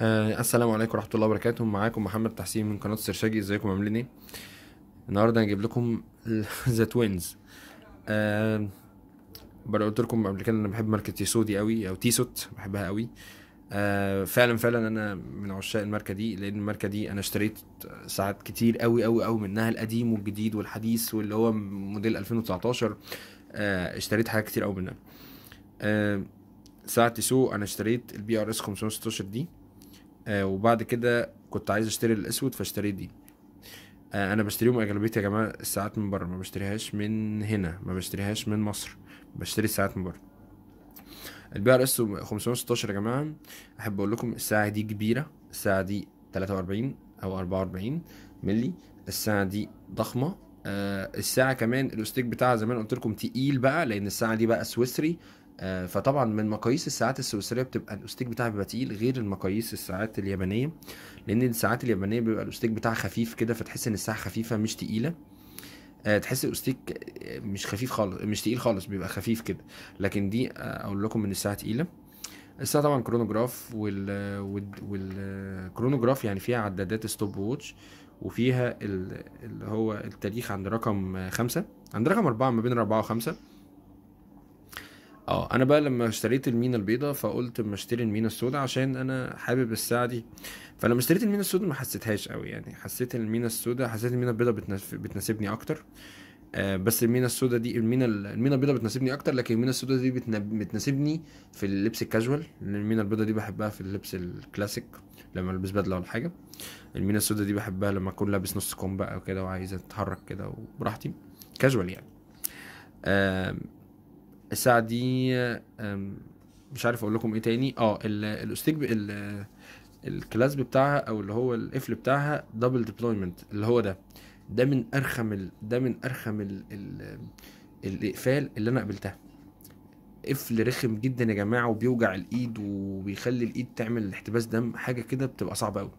آه السلام عليكم ورحمه الله وبركاته معاكم محمد تحسين من قناه سرشاجي ازيكم عاملين ايه النهارده هجيب لكم ذا توينز آه بقى قلت لكم قبل كده انا بحب ماركه تيسو دي قوي او تيسوت بحبها قوي آه فعلا فعلا انا من عشاق الماركه دي لان الماركه دي انا اشتريت ساعات كتير قوي قوي قوي منها القديم والجديد والحديث واللي هو موديل 2019 آه اشتريت حاجات كتير قوي منها آه ساعة تيسو انا اشتريت البي ار اس 516 دي آه وبعد كده كنت عايز اشتري الاسود فاشتريت دي آه انا بشتريهم اغلبيه يا جماعه الساعات من بره ما بشتريهاش من هنا ما بشتريهاش من مصر بشتري الساعات من بره البي ار اس 516 يا جماعه احب اقول لكم الساعه دي كبيره الساعه دي 43 او 44 مللي الساعه دي ضخمه آه الساعه كمان الاستيك بتاعها زي ما قلت لكم تقيل بقى لان الساعه دي بقى سويسري آه، فطبعا من مقاييس الساعات السويسريه بتبقى الاستيك بتاعها بيبقى تقيل غير المقاييس الساعات اليابانيه لان الساعات اليابانيه بيبقى الاستيك بتاعها خفيف كده فتحس ان الساعه خفيفه مش تقيله آه، تحس الاستيك آه، مش خفيف خالص مش تقيل خالص بيبقى خفيف كده لكن دي اقول لكم ان الساعه تقيله الساعه طبعا كرونوجراف وال والكرونوجراف يعني فيها عدادات ستوب ووتش وفيها اللي هو التاريخ عند رقم خمسة عند رقم أربعة ما بين أربعة وخمسة اه انا بقى لما اشتريت المينا البيضة فقلت ما اشتري المينا السوداء عشان انا حابب الساعه دي فلما اشتريت المينا السوداء ما حسيتهاش قوي يعني حسيت المينا السوداء حسيت المينا البيضة بتناسبني اكتر آه بس المينا السوداء دي المينا المينا البيضة بتناسبني اكتر لكن المينا السوداء دي بتناسبني في اللبس الكاجوال المينا البيضة دي بحبها في اللبس الكلاسيك لما البس بدله ولا حاجه المينا السوداء دي بحبها لما اكون لابس نص كوم بقى وكده وعايز اتحرك كده وبراحتي كاجوال يعني آه السعدية مش عارف اقول لكم ايه تاني اه الاستيك الكلاسب بتاعها او اللي هو القفل بتاعها دبل ديبلويمنت اللي هو ده ده من ارخم ال... ده من ارخم ال... ال... الاقفال اللي انا قابلتها قفل رخم جدا يا جماعه وبيوجع الايد وبيخلي الايد تعمل احتباس دم حاجه كده بتبقى صعبه قوي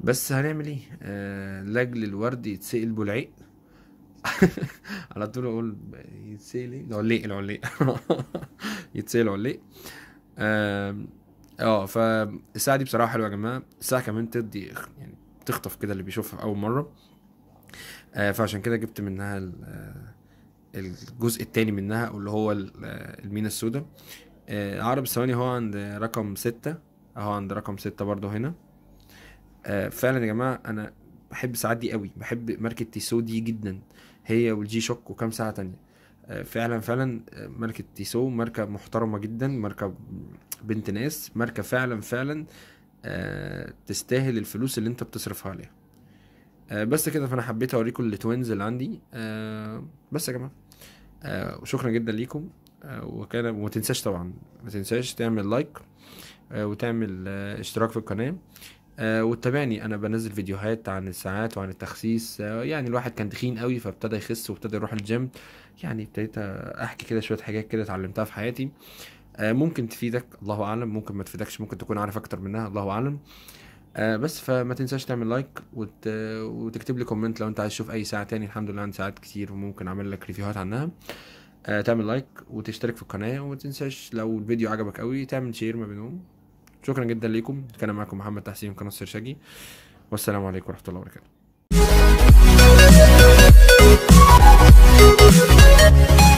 بس هنعمل ايه آه لاجل الورد يتسقل بالعيق على طول اقول يتسال ايه العليق العليق يتسال العليق اه فالساعه دي بصراحه حلوه يا جماعه الساعه كمان تدي يعني تخطف كده اللي بيشوفها اول مره آه فعشان كده جبت منها آه، الجزء الثاني منها اللي هو آه، المينا السوداء آه عرب ثواني هو عند رقم ستة اهو عند رقم ستة برضو هنا آه فعلا يا جماعة انا بحب ساعات دي قوي بحب ماركة تيسو دي جدا هي والجي شوك وكام ساعه تانية آه، فعلا فعلا آه، ماركة تيسو ماركة محترمة جدا ماركة بنت ناس ماركة فعلا فعلا آه، تستاهل الفلوس اللي انت بتصرفها عليها بس كده فانا حبيت اوريكم التوينز اللي عندي بس يا جماعه وشكرا جدا ليكم وكان وما تنساش طبعا ما تنساش تعمل لايك وتعمل اشتراك في القناه آه، وتابعني انا بنزل فيديوهات عن الساعات وعن التخسيس آه، يعني الواحد كان تخين قوي فابتدى يخس وابتدى يروح الجيم يعني ابتديت احكي كده شويه حاجات كده اتعلمتها في حياتي آه، ممكن تفيدك الله اعلم ممكن ما تفيدكش ممكن تكون عارف اكتر منها الله اعلم بس فما تنساش تعمل لايك وتكتب لي كومنت لو انت عايز تشوف اي ساعه تاني الحمد لله عندي ساعات كتير وممكن اعمل لك ريفيوهات عنها تعمل لايك وتشترك في القناه وما تنساش لو الفيديو عجبك قوي تعمل شير ما بينهم شكرا جدا ليكم كان معكم محمد تحسين قناه السرشاجي والسلام عليكم ورحمه الله وبركاته